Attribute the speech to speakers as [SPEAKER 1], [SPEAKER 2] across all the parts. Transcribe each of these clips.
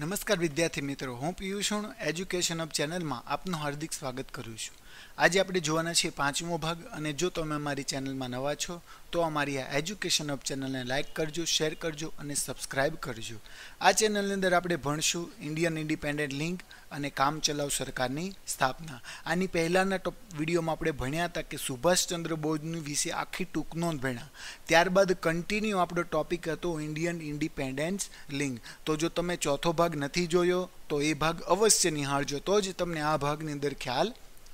[SPEAKER 1] નમસ્કાર વિદ્યાર્થી મિત્રો હું પિયુષણ એજ્યુકેશન અપ ચેનલમાં આપનું હાર્દિક સ્વાગત કરું છું આજે આપણે જોવાના છીએ પાંચમો ભાગ અને જો તમે મારી ચેનલમાં નવા છો તો અમારી આ એજ્યુકેશન અપ ચેનલને લાઇક કરજો શેર કરજો અને સબસ્ક્રાઇબ કરજો આ ચેનલની અંદર આપણે ભણશું ઇન્ડિયન ઇન્ડિપેન્ડન્ટ લિંક અને કામચલાઉ સરકારની સ્થાપના આની પહેલાંના ટોપ વિડીયોમાં આપણે ભણ્યા હતા કે સુભાષચંદ્ર બોઝની વિશે આખી ટૂંક નોંધ ભણ્યા ત્યારબાદ કન્ટિન્યુ આપણો ટોપિક હતો ઇન્ડિયન ઇન્ડિપેન્ડન્સ લિંક તો જો તમે ચોથો ભાગ નથી જોયો તો એ ભાગ અવશ્ય નિહાળજો તો જ તમને આ ભાગની અંદર ખ્યાલ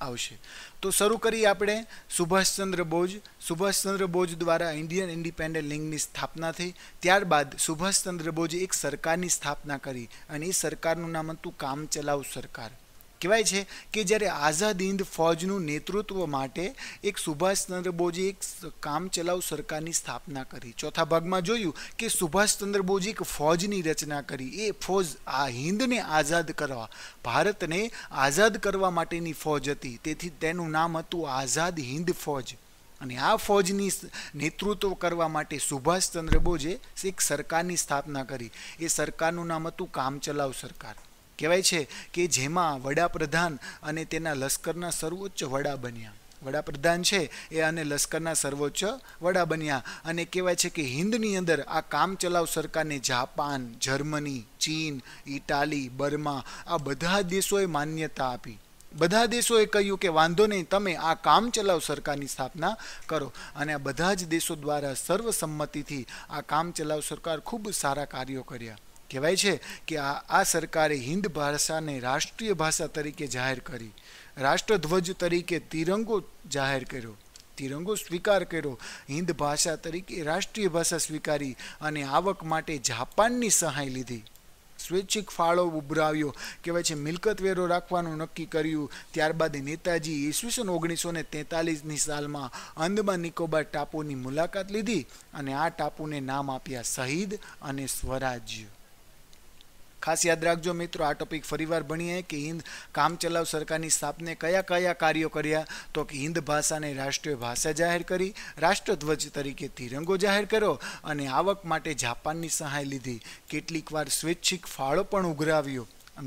[SPEAKER 1] આવશે તો શરૂ કરી આપણે સુભાષચંદ્ર બોઝ સુભાષચંદ્ર બોઝ દ્વારા ઇન્ડિયન ઇન્ડિપેન્ડન્ટ લિંગની સ્થાપના થઈ ત્યારબાદ સુભાષચંદ્ર બોઝે એક સરકારની સ્થાપના કરી અને એ સરકારનું નામ હતું કામ ચલાવ સરકાર કહેવાય છે કે જ્યારે આઝાદ હિંદ ફોજનું નેતૃત્વ માટે એક સુભાષચંદ્ર બોઝે એક કામચલાઉ સરકારની સ્થાપના કરી ચોથા ભાગમાં જોયું કે સુભાષચંદ્ર બોઝે એક ફોજની રચના કરી એ ફોજ આ હિન્દને આઝાદ કરવા ભારતને આઝાદ કરવા માટેની ફોજ હતી તેથી તેનું નામ હતું આઝાદ હિન્દ ફોજ અને આ ફોજની નેતૃત્વ કરવા માટે સુભાષચંદ્ર બોઝે એક સરકારની સ્થાપના કરી એ સરકારનું નામ હતું કામચલાઉ સરકાર કહેવાય છે કે જેમાં વડાપ્રધાન અને તેના લશ્કરના સર્વોચ્ચ વડા બન્યા વડાપ્રધાન છે એ અને લશ્કરના સર્વોચ્ચ વડા બન્યા અને કહેવાય છે કે હિન્દની અંદર આ કામચલાઉ સરકારને જાપાન જર્મની ચીન ઇટાલી બર્મા આ બધા દેશોએ માન્યતા આપી બધા દેશોએ કહ્યું કે વાંધો નહીં તમે આ કામચલાઉ સરકારની સ્થાપના કરો અને આ બધા જ દેશો દ્વારા સર્વસંમતિથી આ કામચલાઉ સરકાર ખૂબ સારા કાર્યો કર્યા કહેવાય છે કે આ આ સરકારે હિન્દ ભાષાને રાષ્ટ્રીય ભાષા તરીકે જાહેર કરી રાષ્ટ્રધ્વજ તરીકે તિરંગો જાહેર કર્યો તિરંગો સ્વીકાર કર્યો હિન્દ ભાષા તરીકે રાષ્ટ્રીય ભાષા સ્વીકારી અને આવક માટે જાપાનની સહાય લીધી સ્વૈચ્છિક ફાળો ઉભરાવ્યો કહેવાય છે મિલકત વેરો રાખવાનું નક્કી કર્યું ત્યારબાદ નેતાજી ઈસવીસન ઓગણીસો ને તેતાલીસની સાલમાં અંદમાન નિકોબાર ટાપુની મુલાકાત લીધી અને આ ટાપુને નામ આપ્યા શહીદ અને સ્વરાજ્ય ખાસ યાદ રાખજો મિત્રો આ ટોપિક ફરીવાર ભણીએ કે હિન્દ કામચલાઉ સરકારની સ્થાપને કયા કયા કાર્યો કર્યા તો કે હિન્દ ભાષાને રાષ્ટ્રીય ભાષા જાહેર કરી રાષ્ટ્રધ્વજ તરીકે તિરંગો જાહેર કર્યો અને આવક માટે જાપાનની સહાય લીધી કેટલીક વાર સ્વૈચ્છિક ફાળો પણ ઉઘરાવ્યો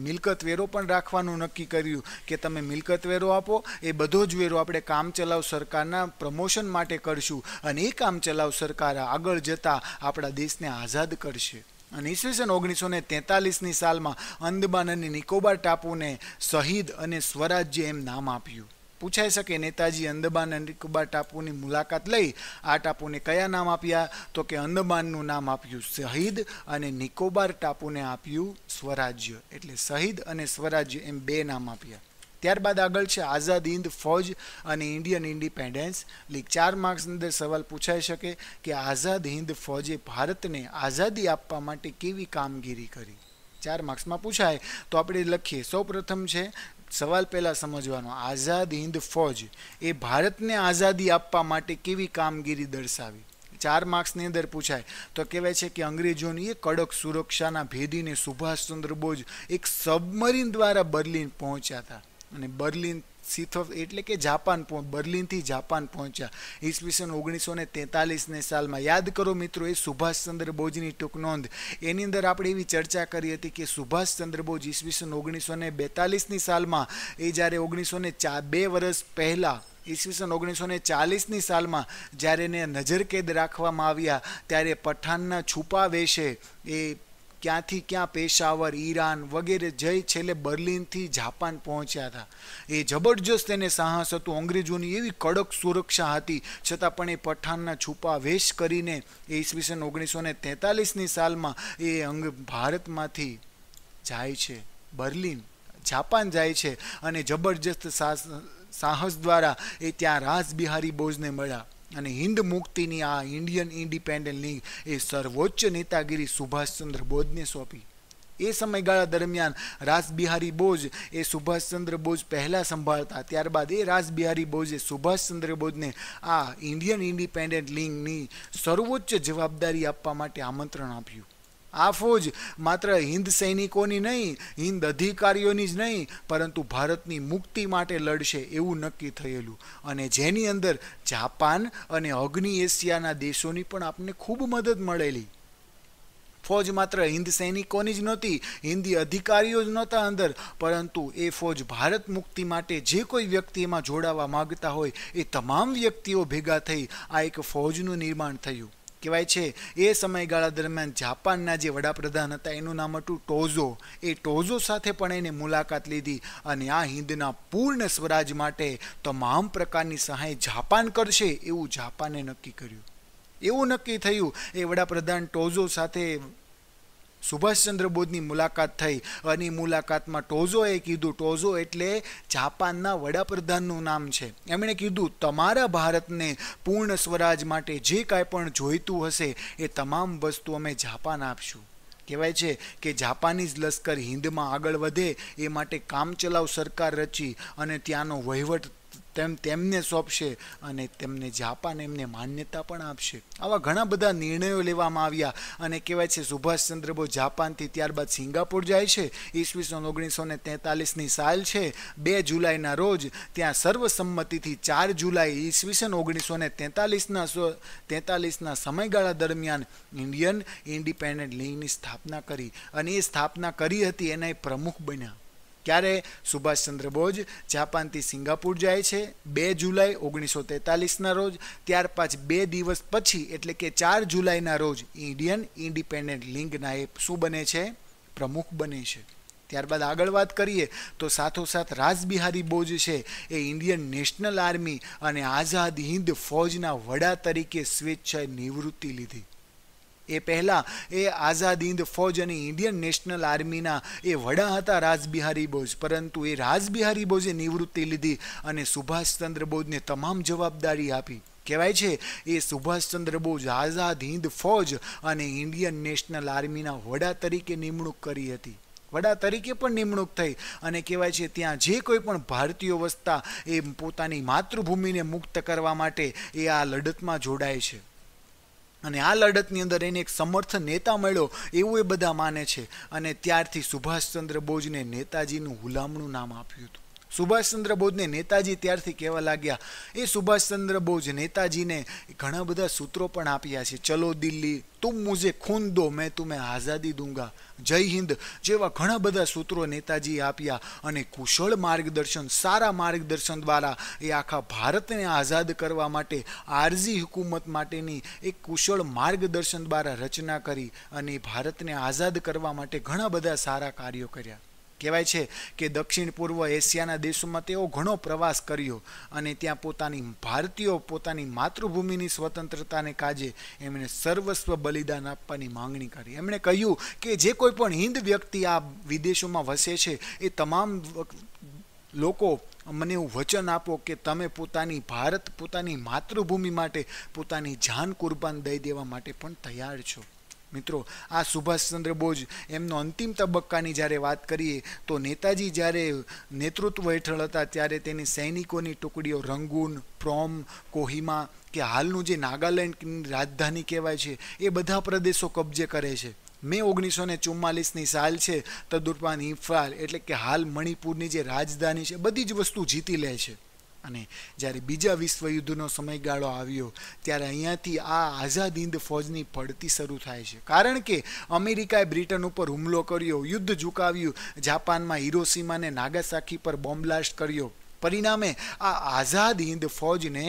[SPEAKER 1] મિલકત વેરો પણ રાખવાનું નક્કી કર્યું કે તમે મિલકત વેરો આપો એ બધો જ વેરો આપણે કામચલાઉ સરકારના પ્રમોશન માટે કરશું અને એ કામચલાઉ સરકાર આગળ જતાં આપણા દેશને આઝાદ કરશે અને ઈસવીસન ઓગણીસો ને તેતાલીસની સાલમાં અંદમાન અને નિકોબાર ટાપુને શહીદ અને સ્વરાજ્ય એમ નામ આપ્યું પૂછાઈ શકે નેતાજી અંદમાન અને નિકોબાર ટાપુની મુલાકાત લઈ આ ટાપુને કયા નામ આપ્યા તો કે અંદમાનનું નામ આપ્યું શહીદ અને નિકોબાર ટાપુને આપ્યું સ્વરાજ્ય એટલે શહીદ અને સ્વરાજ્ય એમ બે નામ આપ્યા ત્યારબાદ આગળ છે આઝાદ હિન્દ ફોજ અને ઇન્ડિયન ઇન્ડિપેન્ડન્સ લીગ ચાર માર્ક્સની અંદર સવાલ પૂછાઈ શકે કે આઝાદ હિન્દ ફૌજે ભારતને આઝાદી આપવા માટે કેવી કામગીરી કરી ચાર માર્ક્સમાં પૂછાય તો આપણે લખીએ સૌપ્રથમ છે સવાલ પહેલાં સમજવાનો આઝાદ હિન્દ ફોજ એ ભારતને આઝાદી આપવા માટે કેવી કામગીરી દર્શાવી ચાર માર્ક્સની અંદર પૂછાય તો કહેવાય છે કે અંગ્રેજોની એ કડક સુરક્ષાના ભેદીને સુભાષચંદ્ર બોઝ એક સબમરીન દ્વારા બર્લિન પહોંચ્યા હતા અને બર્લિન સિથોફ એટલે કે જાપાન બર્લિનથી જાપાન પહોંચ્યા ઈસવીસન ઓગણીસો ને તેતાલીસને સાલમાં યાદ કરો મિત્રો એ સુભાષચંદ્ર બોઝની ટૂંક નોંધ એની અંદર આપણે એવી ચર્ચા કરી હતી કે સુભાષચંદ્ર બોઝ ઈસવીસન ઓગણીસો ને બેતાલીસની સાલમાં એ જ્યારે ઓગણીસો ને ચા બે વર્ષ પહેલાં ઈસવીસન ઓગણીસો ને ચાલીસની સાલમાં જ્યારે એને નજરકેદ રાખવામાં આવ્યા ત્યારે પઠાણના છુપા વેશે એ ક્યાંથી ક્યાં પેશાવર ઈરાન વગેરે જઈ છેલ્લે બર્લિનથી જાપાન પહોંચ્યા હતા એ જબરજસ્ત એને સાહસ હતું અંગ્રેજોની એવી કડક સુરક્ષા હતી છતાં પણ એ પઠાણના છુપા વેશ કરીને એ ઈસવીસન ઓગણીસો ને તેતાલીસની સાલમાં એ અંગ ભારતમાંથી જાય છે બર્લિન જાપાન જાય છે અને જબરજસ્ત સાહસ દ્વારા એ ત્યાં રાસ બિહારી બોઝને મળ્યા અને હિન્દ મુક્તિની આ ઇન્ડિયન ઇન્ડિપેન્ડન્ટ લીગ એ સર્વોચ્ચ નેતાગીરી સુભાષચંદ્ર બોઝને સોંપી એ સમયગાળા દરમિયાન રાસબિહારી બોઝ એ સુભાષચંદ્ર બોઝ પહેલાં સંભાળતા ત્યારબાદ એ રાસબિહારી બોઝે સુભાષચંદ્ર બોઝને આ ઇન્ડિયન ઇન્ડિપેન્ડન્ટ લીગની સર્વોચ્ચ જવાબદારી આપવા માટે આમંત્રણ આપ્યું આ ફોજ માત્ર હિન્દ સૈનિકોની નહીં હિન્દ અધિકારીઓની જ નહીં પરંતુ ભારતની મુક્તિ માટે લડશે એવું નક્કી થયેલું અને જેની અંદર જાપાન અને અગ્નિ એશિયાના દેશોની પણ આપણને ખૂબ મદદ મળેલી ફોજ માત્ર હિન્દ સૈનિકોની જ નહોતી હિન્દી અધિકારીઓ જ નહોતા અંદર પરંતુ એ ફોજ ભારત મુક્તિ માટે જે કોઈ વ્યક્તિ એમાં જોડાવા માગતા હોય એ તમામ વ્યક્તિઓ ભેગા થઈ આ એક ફોજનું નિર્માણ થયું કહેવાય છે એ સમયગાળા દરમિયાન જાપાનના જે વડાપ્રધાન હતા એનું નામ હતું ટોઝો એ ટોઝો સાથે પણ એને મુલાકાત લીધી અને આ હિન્દના પૂર્ણ સ્વરાજ માટે તમામ પ્રકારની સહાય જાપાન કરશે એવું જાપાને નક્કી કર્યું એવું નક્કી થયું એ વડાપ્રધાન ટોઝો સાથે સુભાષચંદ્ર બોઝની મુલાકાત થઈ અને મુલાકાતમાં ટોઝોએ કીધું ટોઝો એટલે જાપાનના વડાપ્રધાનનું નામ છે એમણે કીધું તમારા ભારતને પૂર્ણ સ્વરાજ માટે જે કાંઈ પણ જોઈતું હશે એ તમામ વસ્તુ અમે જાપાન આપશું કહેવાય છે કે જાપાનીઝ લશ્કર હિન્દમાં આગળ વધે એ માટે કામચલાઉ સરકાર રચી અને ત્યાંનો વહીવટ તેમ તેમને સોંપશે અને તેમને જાપાન એમને માન્યતા પણ આપશે આવા ઘણા બધા નિર્ણયો લેવામાં આવ્યા અને કહેવાય છે સુભાષચંદ્ર બોઝ જાપાનથી ત્યારબાદ સિંગાપુર જાય છે ઈસવીસન ઓગણીસો ને તેતાલીસની સાલ છે બે જુલાઈના રોજ ત્યાં સર્વસંમતિથી ચાર જુલાઈ ઈસવીસન ઓગણીસો ને તેતાલીસના તેતાલીસના સમયગાળા દરમિયાન ઇન્ડિયન ઇન્ડિપેન્ડન્ટ લીગની સ્થાપના કરી અને એ સ્થાપના કરી હતી એના પ્રમુખ બન્યા ક્યારે સુભાષચંદ્ર બોઝ જાપાનથી સિંગાપુર જાય છે બે જુલાઈ ઓગણીસો તેતાલીસના રોજ ત્યારબાદ બે દિવસ પછી એટલે કે ચાર જુલાઈના રોજ ઇન્ડિયન ઇન્ડિપેન્ડન્ટ લિંગના એ શું બને છે પ્રમુખ બને છે ત્યારબાદ આગળ વાત કરીએ તો સાથોસાથ રાજબિહારી બોઝ છે એ ઇન્ડિયન નેશનલ આર્મી અને આઝાદ હિન્દ ફૌજના વડા તરીકે સ્વેચ્છાએ નિવૃત્તિ લીધી એ પહેલાં એ આઝાદ હિંદ ફોજ અને ઇન્ડિયન નેશનલ આર્મીના એ વડા હતા રાજબિહારી બોઝ પરંતુ એ રાજબિહારી બોઝે નિવૃત્તિ લીધી અને સુભાષચંદ્ર બોઝને તમામ જવાબદારી આપી કહેવાય છે એ સુભાષચંદ્ર બોઝ આઝાદ હિંદ ફોજ અને ઇન્ડિયન નેશનલ આર્મીના વડા તરીકે નિમણૂક કરી હતી વડા તરીકે પણ નિમણૂક થઈ અને કહેવાય છે ત્યાં જે કોઈ પણ ભારતીયો વસતા એ પોતાની માતૃભૂમિને મુક્ત કરવા માટે એ આ લડતમાં જોડાય છે અને આ લડતની અંદર એને એક સમર્થ નેતા મળ્યો એવું એ બધા માને છે અને ત્યારથી સુભાષચંદ્ર બોઝને નેતાજીનું હુલામણું નામ આપ્યું હતું સુભાષચંદ્ર બોઝને નેતાજી ત્યારથી કહેવા લાગ્યા એ સુભાષચંદ્ર બોઝ નેતાજીને ઘણા બધા સૂત્રો પણ આપ્યા છે ચલો દિલ્હી તુમ મુજે ખૂન દો મેં તુમે આઝાદી દૂંગા જય હિન્દ જેવા ઘણા બધા સૂત્રો નેતાજી આપ્યા અને કુશળ માર્ગદર્શન સારા માર્ગદર્શન દ્વારા એ આખા ભારતને આઝાદ કરવા માટે આરઝી હુકુમત માટેની એક કુશળ માર્ગદર્શન દ્વારા રચના કરી અને ભારતને આઝાદ કરવા માટે ઘણા બધા સારા કાર્યો કર્યા કહેવાય છે કે દક્ષિણ પૂર્વ એશિયાના દેશોમાં તેઓ ઘણો પ્રવાસ કર્યો અને ત્યાં પોતાની ભારતીયો પોતાની માતૃભૂમિની સ્વતંત્રતાને કાજે એમણે સર્વસ્વ બલિદાન આપવાની માંગણી કરી એમણે કહ્યું કે જે કોઈ પણ હિન્દ વ્યક્તિ આ વિદેશોમાં વસે છે એ તમામ લોકો મને એવું વચન આપો કે તમે પોતાની ભારત પોતાની માતૃભૂમિ માટે પોતાની જાન કુરબાન દઈ દેવા માટે પણ તૈયાર છો મિત્રો આ સુભાષચંદ્ર બોઝ એમનો અંતિમ તબક્કાની જ્યારે વાત કરીએ તો નેતાજી જ્યારે નેતૃત્વ હેઠળ હતા ત્યારે તેની સૈનિકોની ટુકડીઓ રંગૂન પ્રોમ કોહિમા કે હાલનું જે નાગાલેન્ડની રાજધાની કહેવાય છે એ બધા પ્રદેશો કબજે કરે છે મે ઓગણીસો ને ચુમ્માલીસની સાલ છે તદુરપાન ઇમ્ફાલ એટલે કે હાલ મણિપુરની જે રાજધાની છે બધી જ વસ્તુ જીતી લે છે અને જ્યારે બીજા વિશ્વયુદ્ધનો સમયગાળો આવ્યો ત્યારે અહીંયાથી આ આઝાદ હિંદ ફોજની પડતી શરૂ થાય છે કારણ કે અમેરિકાએ બ્રિટન ઉપર હુમલો કર્યો યુદ્ધ ઝુકાવ્યું જાપાનમાં હિરોસીમાને નાગાસાકી પર બોમ્બલાસ્ટ કર્યો પરિણામે આ આઝાદ હિંદ ફોજને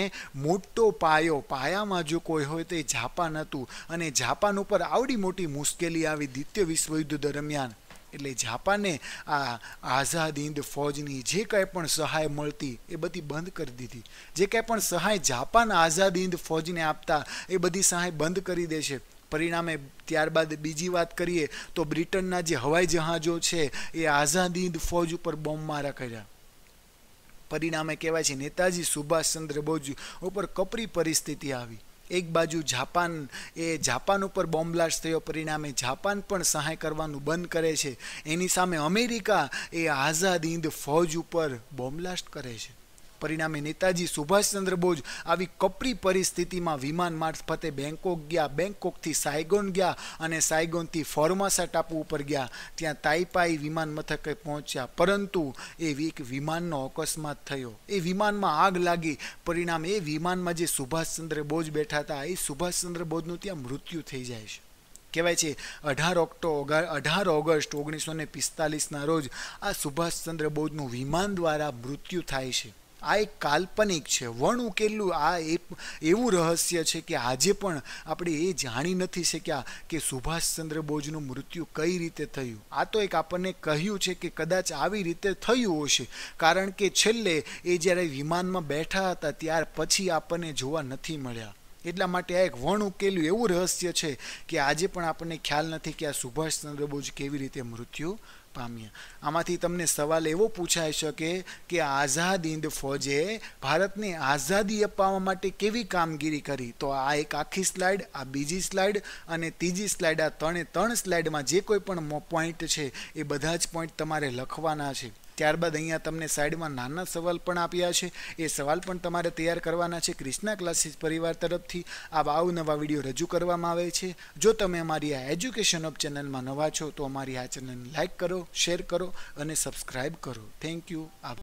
[SPEAKER 1] મોટો પાયો પાયામાં જો કોઈ હોય તે જાપાન હતું અને જાપાન ઉપર આવડી મોટી મુશ્કેલી આવી દ્વિતીય વિશ્વયુદ્ધ દરમિયાન એટલે જાપાને આ આઝાદ હિંદ ફોજની જે કાંઈ પણ સહાય મળતી એ બધી બંધ કરી દીધી જે કાંઈ પણ સહાય જાપાન આઝાદ હિંદ ફોજને આપતા એ બધી સહાય બંધ કરી દેશે પરિણામે ત્યારબાદ બીજી વાત કરીએ તો બ્રિટનના જે હવાઈ જહાજો છે એ આઝાદ હિંદ ફોજ ઉપર બોમ્બમારા કર્યા પરિણામે કહેવાય છે નેતાજી સુભાષચંદ્ર બોઝ ઉપર કપરી પરિસ્થિતિ આવી એક બાજુ જાપાન એ જાપાન ઉપર બોમ્બ બ્લાસ્ટ થયો પરિણામે જાપાન પણ સહાય કરવાનું બંધ કરે છે એની સામે અમેરિકા એ આઝાદ હિંદ ફૌજ ઉપર બોમ્બ બ્લાસ્ટ કરે છે પરિણામે નેતાજી સુભાષચંદ્ર બોઝ આવી કપરી પરિસ્થિતિમાં વિમાન મારફતે બેંકોક ગયા બેંકોકથી સાયગોન ગયા અને સાયગોનથી ફોર્માસા ટાપુ ઉપર ગયા ત્યાં તાઇપાઈ વિમાન મથકે પહોંચ્યા પરંતુ એ એક વિમાનનો અકસ્માત થયો એ વિમાનમાં આગ લાગી પરિણામે એ વિમાનમાં જે સુભાષચંદ્ર બોઝ બેઠા હતા એ સુભાષચંદ્ર બોઝનું ત્યાં મૃત્યુ થઈ જાય છે કહેવાય છે અઢાર ઓક્ટો અઢાર ઓગસ્ટ ઓગણીસો ને પિસ્તાલીસના રોજ આ સુભાષચંદ્ર બોઝનું વિમાન દ્વારા મૃત્યુ થાય છે આ એક કાલ્પનિક છે વણ ઉકેલું આ એવું રહસ્ય છે કે આજે પણ આપણે એ જાણી નથી શક્યા કે સુભાષચંદ્ર બોઝનું મૃત્યુ કઈ રીતે થયું આ તો એક આપણને કહ્યું છે કે કદાચ આવી રીતે થયું હશે કારણ કે છેલ્લે એ જ્યારે વિમાનમાં બેઠા હતા ત્યાર પછી આપણને જોવા નથી મળ્યા એટલા માટે આ એક વણ ઉકેલ્યું એવું રહસ્ય છે કે આજે પણ આપણને ખ્યાલ નથી કે આ સુભાષચંદ્ર બોઝ કેવી રીતે મૃત્યુ પામ્યા આમાંથી તમને સવાલ એવો પૂછાઈ શકે કે આઝાદ હિંદ ફોજે ભારતને આઝાદી અપાવવા માટે કેવી કામગીરી કરી તો આ એક આખી સ્લાઇડ આ બીજી સ્લાઇડ અને ત્રીજી સ્લાઇડ આ ત્રણે ત્રણ સ્લાઇડમાં જે કોઈ પણ પોઈન્ટ છે એ બધા જ પોઈન્ટ તમારે લખવાના છે ત્યારબાદ અહીંયા તમને સાઈડમાં નાના સવાલ પણ આપ્યા છે એ સવાલ પણ તમારે તૈયાર કરવાના છે ક્રિષ્ના ક્લાસીસ પરિવાર તરફથી આવા અવનવા વિડીયો રજૂ કરવામાં આવે છે જો તમે અમારી આ એજ્યુકેશન ઓફ ચેનલમાં નવા છો તો અમારી આ ચેનલ લાઇક કરો શેર કરો અને સબસ્ક્રાઈબ કરો થેન્ક યુ આભાર